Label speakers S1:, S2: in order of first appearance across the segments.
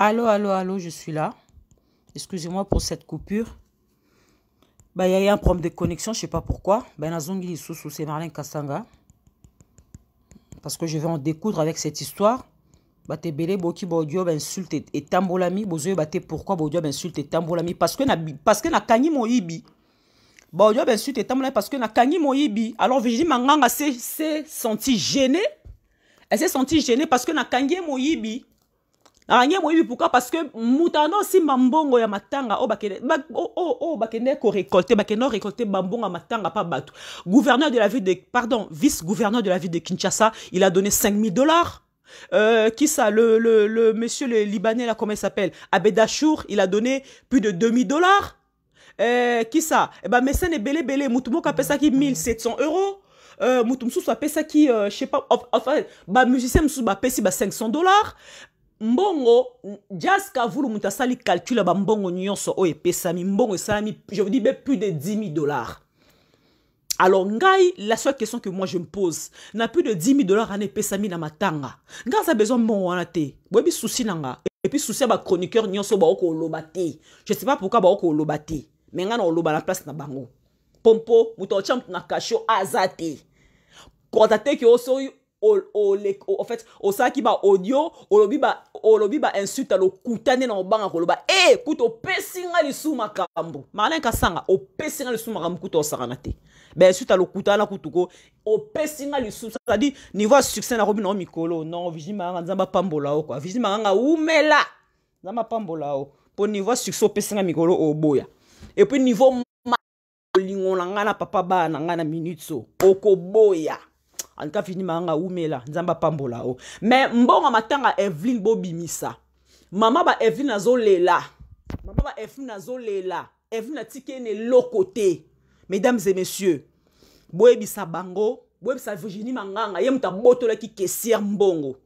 S1: Allô, allô, allô, je suis là. Excusez-moi pour cette coupure. Bah, il bah, y a eu un problème de connexion, je ne sais pas pourquoi. Ben, bah, sous c'est Marlène Kassanga. Parce que je vais en découdre avec cette histoire. Bah, Belé boki bodiobe insulte tambolami. bozoyeba te pourquoi bodiobe insulte que n'a nakangi moyibi bodiobe insulte que n'a kanyi moyibi alors virginie manganga se senti gêné elle se senti gêné que n'a kanyi moyibi pourquoi parce que Moutano, si mambongo mbongo ya matanga oyo oh, bakende korécolte oh, oh, bakende orécolte bambongo ya matanga pa batu. gouverneur de la ville de pardon vice gouverneur de la ville de kinshasa il a donné 5000 dollars Euh, qui ça le, le, monsieur le Libanais, là, comment il s'appelle Abedachour, il a donné plus de 2000 dollars. Euh, qui ça Eh ben, Messen et Belé Belé, Moutoumouka qui 1700 euros. Euh, Moutoumsou ça Pesaki, euh, je sais pas, enfin, bah, musicien Moussou, bah, bah, 500 dollars mbongo jaska mutasali calcule asali calcul ba mbongo nyonso o epesami mbongo Sami je vous dis ben plus de 10 000 dollars alors ngai la seule question que moi je me pose na plus de 10 000 dollars wana epesami na matanga ngai a besoin mbongo wana te souci souci nanga puis souci souci chroniqueur chroniqueur nyonso oko lobate. je sais pas pourquoi oko lobate. mais ngai na oloba la place na bango pompo muto champ na kasho azate. quand kota te en fait osalaki ba audio olobi ba olobi ba insulte lokutani na obanga koloba e eh, kuta opesi nga lisu makambo malin kasanga opesi nga lisu makambo kuta osakana te ba insulte alokutana kutuko opesi nga lisu cetadire niveau ya succès nakobi nao mikolo non vigi makanga nzambe apambola o kua vigi makanga umela nzambe apambola o mpo niveau ya succès opesi nga mikolo oboya epuis niveau olingo na ngai na papa bana na ngai na minute so okoboya en tout cas fini mahanga umela nzambe apambola o me mbongo matanga evelyn bobimisa mama ba evelyn azolela mama ba evelyn azolela evelyn atiki ene eloko te mesdames et messieurs boyebisa bango boyebisa virginie manganga ye moto abotolaki kesiere mbongo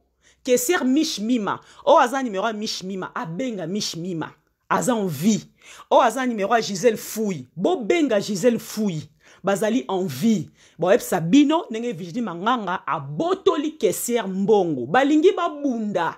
S1: kesiere mish mima oyo aza numero ya mish mima abenga mish mima aza en vie oyo aza numero ya gisele fouille bobenga gisele fouille bazali en vie bon, eb Sabino, nenge virginie manganga botoli kesiere mbongo balingi babunda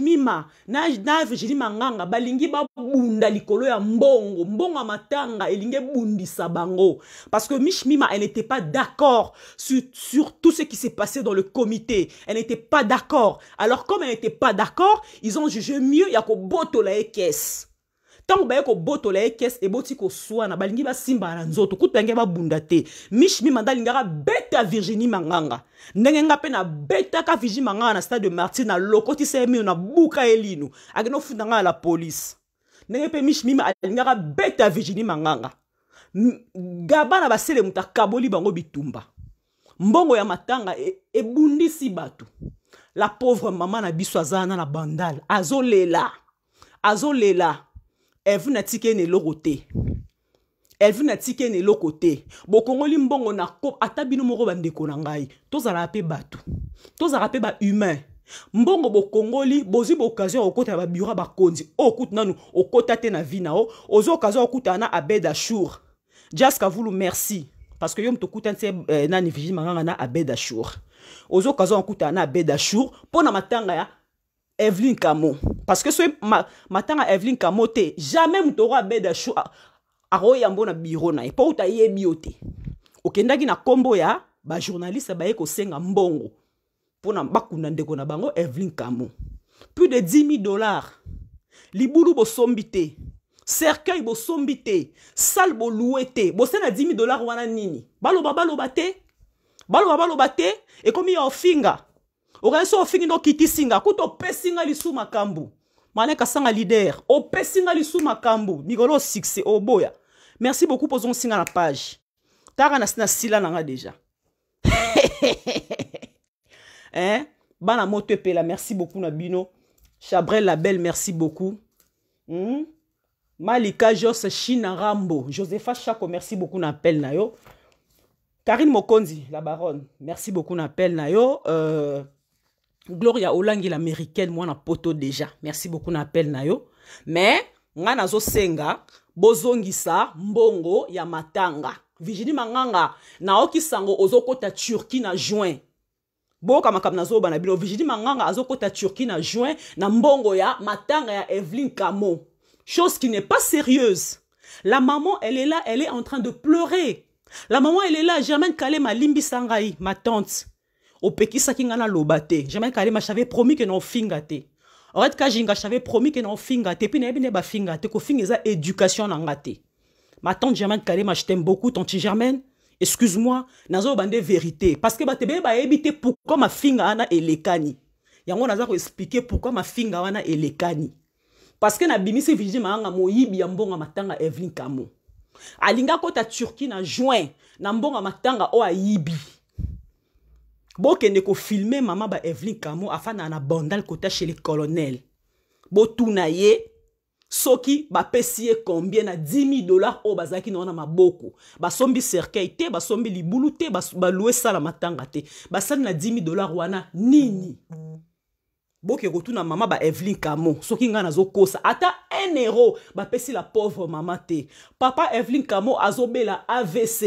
S1: mima, na, na Vijdi manganga balingi bunda likolo ya mbongo mbongo matanga elinge bundi sabango, parce que Mima, elle n'était pas d'accord sur, sur tout ce qui s'est passé dans le comité elle n'était pas d'accord alors comme elle n'était pas d'accord ils ont jugé mieux ya kobotola ye ntango baye kobotola ye kese eboti koswana balingi basimba na nzoto kutu yange babunda te mish mimanda alingaka beta virginie manganga ndenge nga mpe nabetaka virginie manganga na stade de martir nalokotisa ye mino nabuka ye lino akende ofunda ngai la polise ndenge mpe mish mima alingaka beta virginie manganga gaba na basele moto akaboli bango bitumba mbongo ya matanga e, ebundisi e bato la pauvre mama na biso aza wana na bandale azolela azolela evu na tika ene eloko te evu na tika ene eloko te bokongoli mbongo na ata bino moko bandeko na ngai tozalaka mpe bato tozalaka mpe bahumain mbongo bokongoli bozwi baokasion ya kokota ya babiro bakonzi oyo oh, okuta nanu okota te na vi na yo ozwi okasion ya kokutana na abed ashour jaska vulu merci parce que yo moto okuta nti eh, nani vigile manganga na abed ashour ozwi okasion ya kokutana na abed ashour mpo na matanga ya evelyn kamo parce que soki matanga ma evelyn kamo te jamais moto oko abeda shu akoyambo na biro na ye mpo kuta yebi yo te okendaki na nkombo ya bajournaliste baye kosenga mbongo mpona bakunda ndeko na bango evelyn kamo plus de 10 000 dollars libulu bosombi te cercueil bosombi te sale bolue te bosala 10 000 dollars wana nini baloba baloba te baloba baloba te ekomi ya ofinga Orenso so ofingi ndokitisi nga singa, opesi nga lisu makambu. Mane asanga leader, opesi nga lisu makambo sixe, osuccès oboya merci beaucoup pour son singa la page taka na sila nanga déjà hein? bana moto merci beaucoup nabino, bino chabrel belle merci beaucoup hmm? malika jos china rambo josepha chako merci beaucoup Nappel na yo karine mokonzi la baronne merci beaucoup Nappel na yo euh, gloria olangi l'américaine mwana poto déjà merci beaucoup na appel na yo mais nga senga bozongisa mbongo ya matanga virginie manganga sango, ozokota turquie na juin makam na zo na bino virginie manganga azokota turquie na juin na mbongo ya matanga ya evelyn camo chose qui n'est pas sérieuse la maman elle est là elle est en train de pleurer la maman elle est là germaine kalema limbi sangai, ma tante peki ngai lobate. lobate. jamai ma j'avais promis ke non fingate. oret jinga j'avais promis que non fingate. mpe nayebi ba fingate. te kofinga za éducation na gate. ma tante germaine kalema ma taime beaucoup tanti germaine excuse-moi nazo bande vérité parce ba bato ba ebite pourquoi ma finga wana elekani yango expliquer pourquoi ma finga wana elekani parce que na bimise mayanga mo ya yambonga matanga evelyn kamo ko ta Turquie na juin na matanga a ayibi bokende kofilme mama ba evelyn camo afandaka na bandal kota chez le colonel botuna ye soki bapesi ye combien na 10 dollars oyo bazalaki na wana maboko basombi cercueil te basombi libulu te balue sala matanga te basali na 10 dollars wana nini boke kotuna mama ba evelyn camo soki ngai nazokosa ata 1 euro bapesi la pauvre mama te papa evelyn camo azobela avc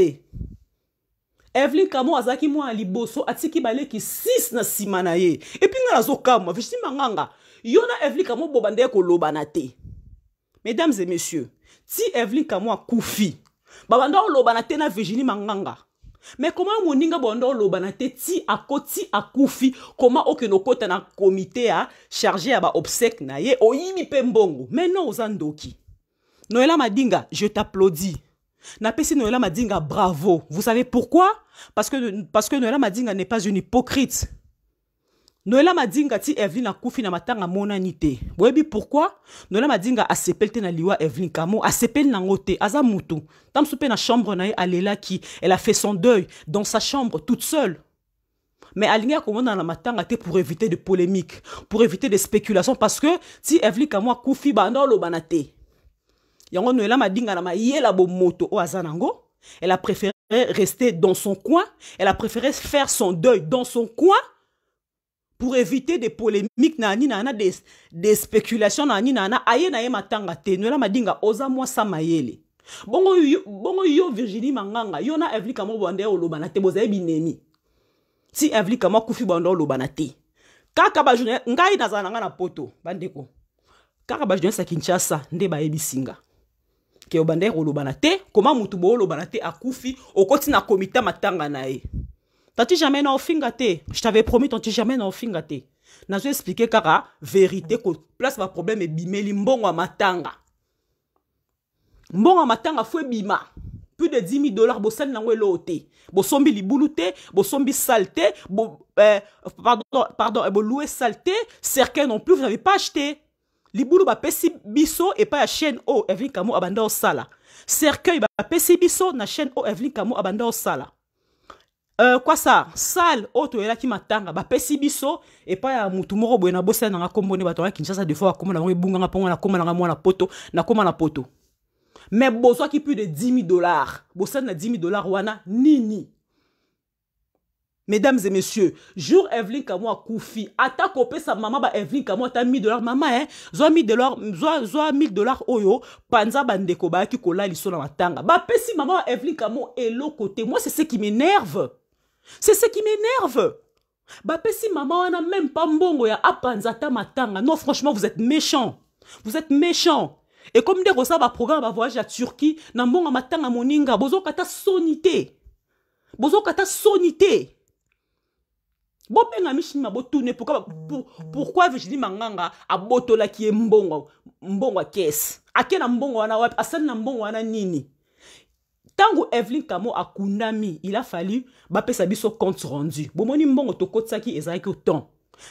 S1: evelyn kamo azalaki mwana liboso atiki baleki 6 na nsima na ye epi ngai nazokama victima nganga yo na evelyn kamo boba nde kolobana te mesdames et messieurs ti evelyn kamo akufi babanda olobana te na virginie manganga me koma yo moninga bondo olobana te ti akoti akufi koma okende okɔta na komite ya charge ya baobsèque na ye oyibi mpe mbongo me non oza ndoki noela madinga je t'applaudis Napesi dit Madinga, bravo. Vous savez pourquoi parce que, parce que dit Madinga n'est pas une hypocrite. Noëlla Madinga ti Evelyn akufi na matanga monani te. Boyebi pourquoi? Noëlla Madinga se te na liwa Evelyn Kamo, na nango ngote, aza mutu. Tam soupé na chambre na ye qui elle a fait son deuil dans sa chambre toute seule. Mais dans la na matanga été pour éviter de polémiques, pour éviter des spéculations parce que si Evelyn Kamo a ba ndolo banate yango noela madingana la moto o azanango elle a préféré rester dans son coin elle a préféré faire son deuil dans son coin pour éviter des polémiques nani nana des des spéculations nani nana aye na ye matanga te noela dinga oza mwa sa mayele bongo yo, bongo yo Virginie Manganga yona na Evelyne bande oloba na te bozaye binemi si Evelyne Kamau kufi bande oloba na te kaka bajournal ngai nazala na nga na poto bandeko kaka sa ya kinshasa nde bayebisinga ke obanda kolobana te koma mutu boolobana te akufi okoti na komita matanga na e. tanti jamais na ofinga te je t'avais promis tanti jamais na ofinga te nazo expliquer kaka vérité place ma est ebimeli mbongo ya matanga mbongo matanga foué bima. plus de 10 000 dollars bosali nango eloo bosombi libulu bosombi salte, bo, eh, pardon, pardon eh, boloue sale te cercueil non plus vous n'avez pas acheté ba pesi biso pas ya chaîne O evelyn kamo abandon sala. cercueil pesi biso na chaîne O evelyn Kamou abanda sala. euh, kwasa sale oyo toyelaki matanga pesi biso pa ya motu moko na et pas bato defo akoma na ponga na koma na et na poto koma na poto ki plus de 10 dollars bosse na 10 dollars wana nini mesdames et messieurs jour evelyn kamo atta ata sa maman ba evelyn kamo mis 1000 dollars maman hein, zwa 1000 dollars zwa, 1000 dollars oyo panza bandeko bayaki kola li na matanga bapesi maman maman, evelyn kamo l'autre côté, moi c'est ce qui m'énerve c'est ce qui m'énerve bapesi on a même pas mbongo ya panza ta matanga non franchement vous êtes méchants. vous êtes méchants. et comme va programme, ba voyage à turquie na mbongo matanga moninga bozo kata sonité. Bozo kata sonité bobengami chimie botune pourquoi, pour, pourquoi virginie manganga abotolaki ye mbongo mbongo akese ake na mbongo wana wapi asali na mbongo wana nini ntango evelyn kamo akundami il a fallu bapesa biso compte rendu bomoni mbongo tokotisaki ezalaki autant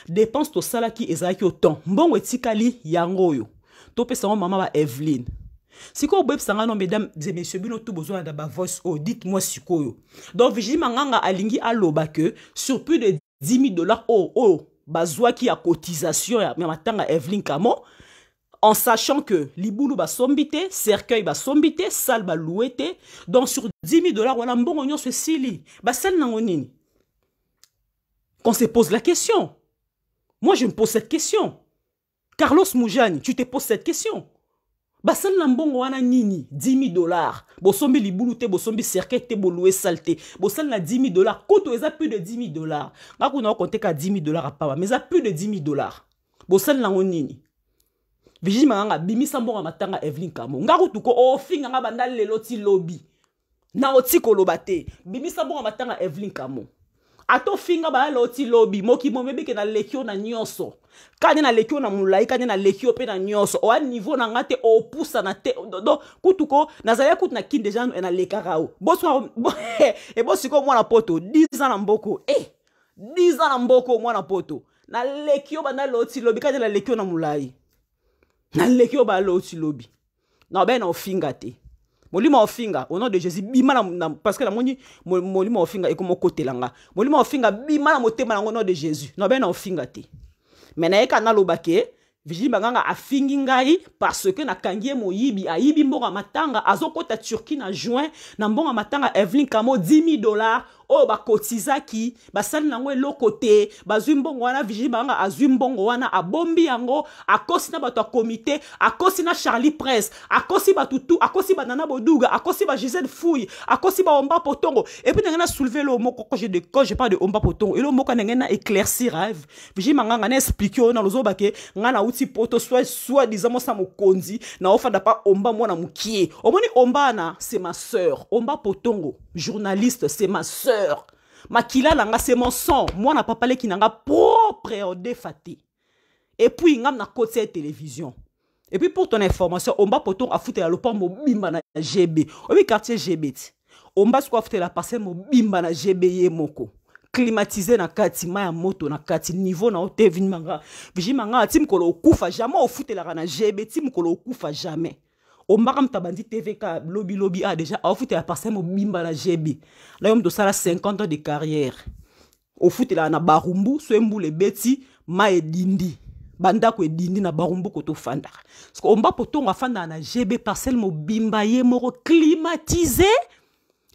S1: dépense tosalaki ezalaki autant mbongo etikali yango oyo topesa yango mama ba evelyn sikoyo boyebisanga no mesdames et messieurs bino tu bozwa na bavoice oyo dites moi sikoyo donc vigili manganga alingi aloba ke sur plus de 10 000 dollars oh oh, qu'il qui a cotisation ma à evelyn camo en sachant que Liboulou va sombiter, cercueil va sombiter, salle va louer, donc sur 10 000 dollars ceci mbongo nyonso sili, bah nango dit, qu'on se pose la question moi je me pose cette question carlos moujani tu te poses cette question basalela mbongo wana nini 10 dollars bosombi libulu te bosombi cercueil te bolue sale te bosalela 10 dollars koto eza plus de 10 dollars nga kuna okonteka 10 dollars apaba mais eza plus de 10 dollars bosalela yango nini vigi manganga bimisa mbongo ya matanga evelyn kamo nga kutuko oh, ofinganga banda lelo ti lobi na oti koloba te bimisa mbongo ya matanga evelyn kamo atofinga bayala oti lobi mokimo mebeke na leki yo na nyonso kani na leki yo na molai kani na leki yo mpe na nyonso oya niveau na nga te opusana te don kutuko nazalaki kutu na kinde jano e nalekaka o ebosiko eh, e mwana poto 10 ans na mboko e eh, 10 ans na mboko mwana poto naleki yo banda loti lobi kani naleki yo na molai naleki yo bayala oti lobi na obee na ofinga te molimo ofinga au nom de jésus bima na, parce que namoni molimo ofinga ekoma okotela nga molimo ofinga bima na motema nango au nom de jésus naobenga na ofinga te me nayeka naloba ke vigili banganga afingi ngai parce que nakangi ye moyibi ayibi mbongo ya matanga azokɔta turki na juin na mbongo ya matanga evelyn kamo 10 000 dollars Oh bah basali yango eloko te ba mbongo wana vigili banga azwi mbongo wana abombi yango akosi na bato ya komite akosi na charlie presse akosi batutu akosi banana boduga akosi bagisele fouille akosi Omba potongo epui ndenge soulever le moko quand je, de, quand je parle de omba potongo elo moko ndenge na éclaircir rêve vigili banga nga na explike na lozoba ke nga uti poto soit soit disant mosa mokonzi naofanda pa omba mwana mokie omoni omba na c'est ma sœur omba potongo journaliste c'est ma sœur sœur makila na nga c'est mon sang mwana papaleki na nga propre odefa te epuis ngam nakotisa ye télévision epuis pour ton information omba potongo afutela lopango mobimba na gb oyebi oh quartier gb ti omba soko afutela parcelle mobimba na gb ye moko climatise na kati ma ya moto na kati niveau na yo te vini manga vigi manga ti mokolo okufa jamais ofutelaka na gb ti mokolo okufa jamais m'a moto tabandi tv lobby lobby a déjà passé mon bimba la gb là yo moto 50 ans de carrière ofutelaka na barumbu soembu le beti ma edindi ko edindi na barumbu koto ofandaka parceke ombapa a fanda na gb parcelle mobimba ye moko climatise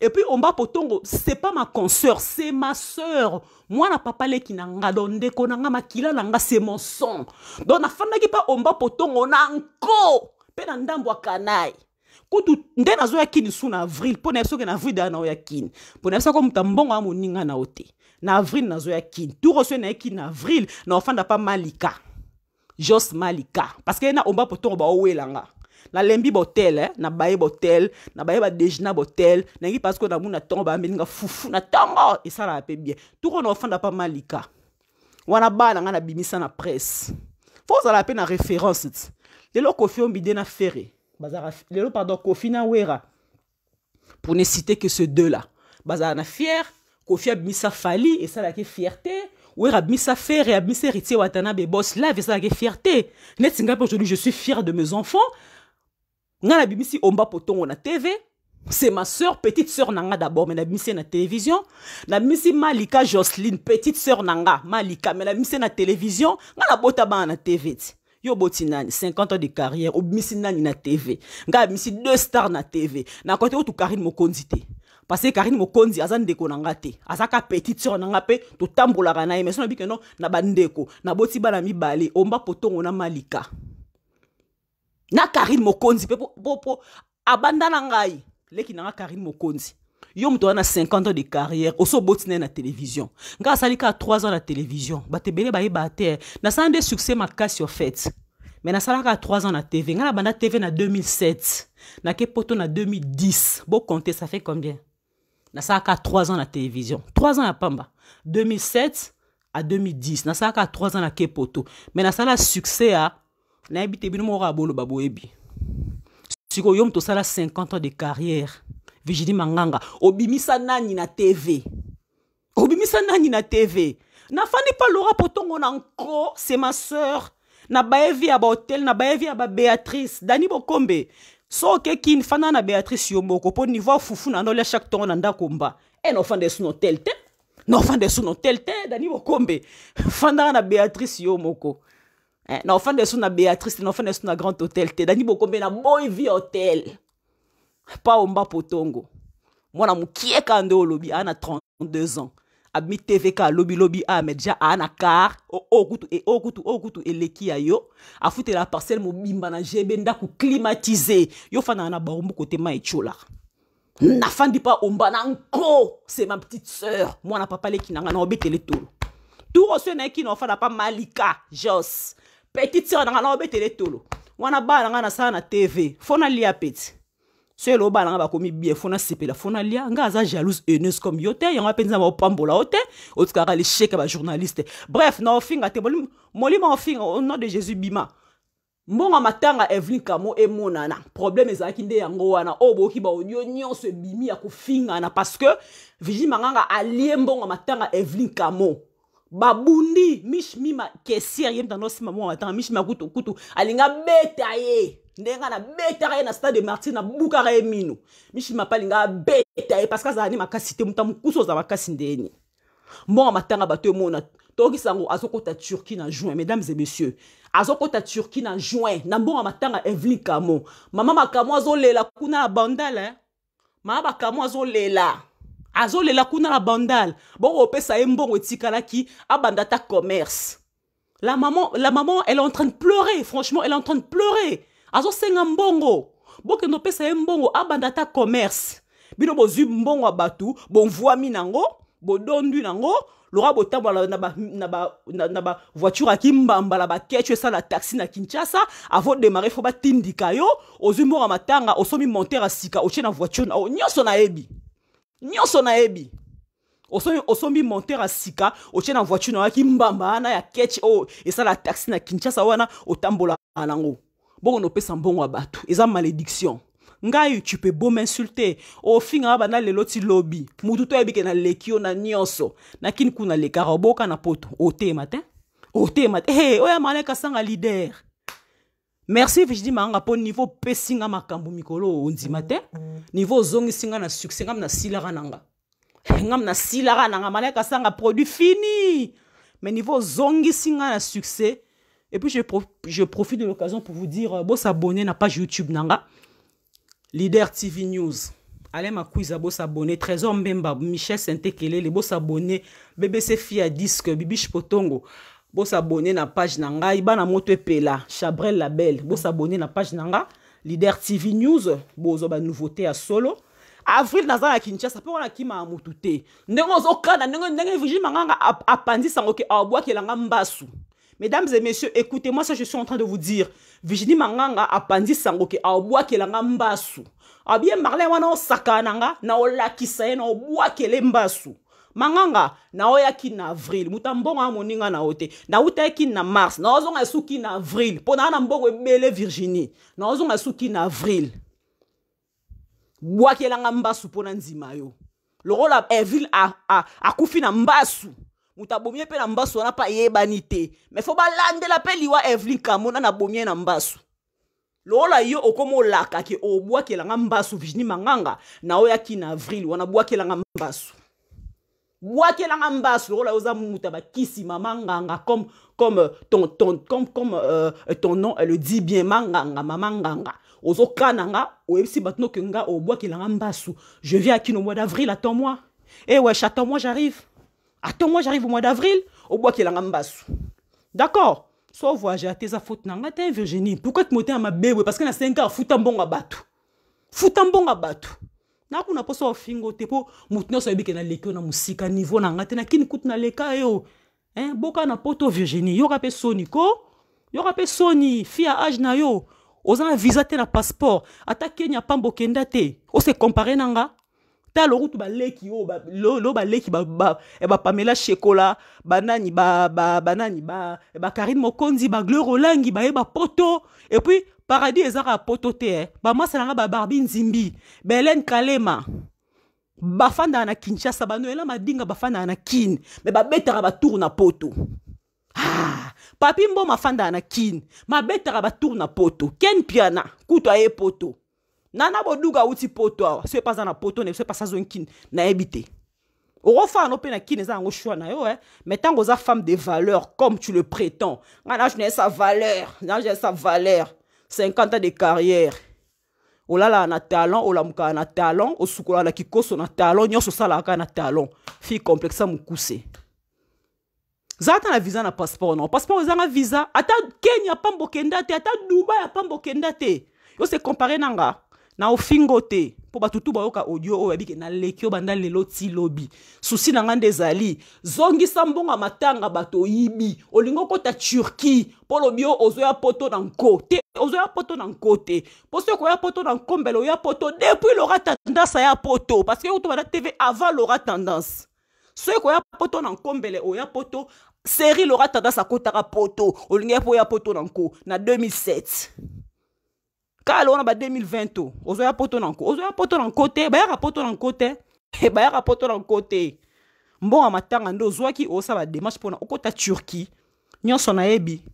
S1: et puis ombapa c'est pas ma conseur c'est ma sœur mwana papa qui na nga don na nga makila na nga c'est mon son donc on mpa ombapa on a encore mpe na ndambo ya kanai kutu nde nazoya kini su na avril mpo nayebisa oke na avril dala naoya kini mpo nayebisa ko moto mbongo ya moninga na yo te na avril nazoya kini tour oso ye naye kini na avril na ofanda mpa malika jos malika parce ke ye na omba potongo baowelanga nalembi botel eh? nabaye botel nabaye badejina botel nangi parce ko namuna ntongo baambelinga fufu na ntongo esalaka mpe bien tour ona ofanda mpa malika wana bana nga nabimisa na presse fo ozala mpe na référence ti lelo kofi ombide na fere Bazara, lelo pardon kofi na wera pour ne citer que ce deux là Bazara na fiere kofi sa fali et ça la esalaki fierté wera na fere abimisa héritier ça la esalaki fierté Net singa aujourd'hui je suis fier de mes enfants la bimisi omba potongo na tv c'est ma sœur, petite sœur Nanga d'abord, mais la mise na télévision. La mise Malika Jocelyne, petite sœur Nanga, Malika, mais la mise na télévision, na la bota ba na TV yo boti 50 ans de carrière ou nani na tv Nga misi deux stars na tv na kote tu karine mokonzi te parce que karine mokonzi aza ndeko na nga azaka aza ka petite sœur na nga mpe totambolaka na mais na naboti bana balé omba poto na malika na karine mokonzi pepo po abanda abandana ngai leki na karine mokonzi yo moto wana 50 ans de carrière oso oboti na télévision ngai asali 3 ans na télévision bato ebele ba te na nde succès makasi ofait me nasalaka 3 ans na tv ngai banda tv na 2007 nake poto na 2010 bokonte ça fait combien nasalaka 3 ans na télévision 3 ans de pamba 2007 à 2010 nasalaka 3 ans nake poto na nasala succès a, na te bino moko boloba boyebi sikoyo yo moto sala 50 ans de carrière vigili manganga obimisa nani na tv obimisa nani na tv nafandi mpa lora potongo na nko c'est ma sœur na bayevi ya bahotel na bayevi ya babéatrice dani bokombe so okeki fanda na béatrice yo moko mpo niveau ya fufu na nolia chaque ntongo na ndako mba e na ofanda esu na hotel te na ofanda esu na hotel te dani bokombe fandaka na béatrice yo moko eh, na ofanda esu na béatrice te na ofanda esu na grand hotel te dani bokombe na boyevi ya hotel paomba potongo mwana mokie kaka ana lobi ana na 32 ans abi tvk lobi lobi a ah, tu ah, ana kar tu oh, oh, kutu, e, kutu, kutu eleki ya yo afutela parcelle mobimba na benda, ku climatise yo fana na barombuko kote ma N'a hmm. nafandi pa omba na c'est ma petite sœur mwana papa leki na ngai na obetele tolu. Tout so nayeki na malika jos petite sœur na ngai na obetele wana ba na tv Fona liapet. soki elobala nga bakomi bie fo nasepela fo nalia nga aza jalouse heuneuse comme yo te yango mpe nzambe opambola yo te otikaka lesheke bajournaliste bref na ofinga te molimo ofinga au nom de jésus bima mbongo matanga evelyn kamo emonana problème ezalaki nde yango wana oyo boyoki baaudio nyonso ebimi ya kofingana parce que vigi manganga alie mbongo matanga evelyn kamo babundi mishimima kesier ye mutanda osima mwa watanga mishima kutukutu alingi abeta ye ndenge nabetaka ye na stade martir nabukaka ye mino mishima mpe alingi abeta ye parceke azala ne makasi te mutu mokusu ozala makasi ndeni mbongo matanga bato emona tokisa yango azokɔta turquie na juin mesdames et messieurs azokɔta turquie na juin na mbongo matanga evelyn camo mama makamo azolela kuna na bandala mama bakamo azolela la kuna abandal bongo opesa mbongo etikalaki ki, abandata commerce la maman la maman elle est en train de pleurer franchement elle est en train de pleurer Azo azosenga mbongo bokende opesa bon mbongo abandata ta commerce bino bozwi mbongo bon bon bonvwami nango bodondwi nango lora naba na na ba, ba, ya kimbambala la la taxi na kinshasa avo demare foba tindika yo Ozu mbongo matanga osomi monter à sika otie na voiture na o ebi nyonso nayebi osombi, osombi monteur ya sika otie na voiture na oyaki mbamba wana ya ketch oyo oh, esala taxi na kinshasa wana otambola nango bongono opesa mbongo ya bato eza malédiction ngai tu peux beau m'insulter ofingaka oh, banda lelo ti lobi mutu to oyebike naleki yo na nyonso nakini kuna lekaka obokana poto otema te otema te hey, oya maleka asanga lider merci je dis maanga niveau opesi ma makambo mikolo ondima matin niveau zongi singa na succès ngam na nga nanga ngam na nga a un produit fini mais niveau zongi singa na succès et puis je, je profite de l'occasion pour vous dire euh, bon s'abonner na page youtube nanga, leader tv news allez ma alain makuiza s'abonner trésor mbemba michel sentekelele s'abonner bbc fia disque bibiche potongo bosabone na page na ngai bana moto la chabrel label bosabone na page nanga leader tv news ba nouveauté à solo avril naza na kinshasa mpe wana kima ya motu te ndenge ozokana ndenge ndenge virgile manganga apandisango ke abwakelanga mbasu Mesdames et messieurs, écoutez-moi ça, je suis en train de vous dire. Virginie Manganga a pandi sangoke, a ke langa mbasu. A ah bien marlé wana o nanga, na o lakisa na ke mbasu. manganga naoyaki na avril moto ambongo ya moninga na yo te nautaki na mars naozonga suki na avril mpo naa na mbongo ebele virginie naozonga suki na avril bwakelanga mbasu mpo na nzima yo lokola evil akufi na mbasu moto abomi ye mpe na mbasu wana mpe ayebani te me fo balandela mpe liwa evelyn kamona nabomi ye na mbasu lokola yo okoma olakaki obwakelanga mbasu virginie manganga naoyaki na avril wana bwakelanga mbasu wakelanga mbasu okola oza muta bakisi ma manganga comme comme euh, ton, ton, comme, comme euh, euh ton nom le dit bien manganga ma manganga ou nga oyebisi bato noke nga la mbasu je viens au mois d'avril attends-moi eh wesh attends-moi j'arrive attends-moi j'arrive au mois d'avril la mbasu d'accord so voyage à tes na nga te virginie pourquoi tu à ma bébé parce que na 5 heures futa mbongo ya bato futa nakuna mposo ofingo te mpo motu nyonso ayebike naleki oyo na mosika niveau na nga te nakini kutu naleka yo boka na poto virginie yoka mpe soni ko yoka mpe soni fi ya age na yo oza na visa te na passeport ata kenya pamba okenda te ose compare na nga tala okutu baleki oyo lo baleki bapamela eh, shekola banani banani bakarine mokonzi bagleure olangi bayeba poto epuis paradis eza kaka poto te eh. bamwasi nanga babarbi nzimbi belen kalema bafandaka na kinshasa banoela madinga bafandaka na kine me babetaka batour na poto ah, papi mboma afandaka na kine mabetaka batour na poto ken piana kutu aye poto nana boduka awuti poto awa so epa aza na poto na so epa aza zonkine nayebi te okofaa no mpe na kine eza yango shwa na yo e mais ntango oza femme de valeur comme tu le prétend ngai na je naye sa valeur na je naye sa valeur 50 ans de carrière olala na talon olamuka na talon osukola a talent, na talon nyonso on na talon fille complexe mokuse zala Zata na visa na passeport non passeport zana visa ata kenya Pambo okenda te ata y'a apamba okenda te yo se compare nanga na o fingote. mpo bato tu bayoka audio oyo yabike naleki oyo banda lelo ti lobi susi na ngai nde ezali zongisa mbongo ya matanga bato oyibi olingi okɔta turquie mpo lobi oyo ozoya poto na nko te ozoya poto na nko te mpo soki oya poto na nkombela oya poto depuis lora tendance aya poto parce que oto banda tv avant lora tendance soki oya poto na nkombele oya poto série lora tendance akɔtaka poto olingi po oya poto na nko na 2007 kala wana ba 2020 ozoya poto na nko ozoya poto na nko te bayaka poto na nko te eh, bayaka poto na nko te mbongo ya matanga nde ozwaki osala bademarshe mpona okota turki nyonso nayebi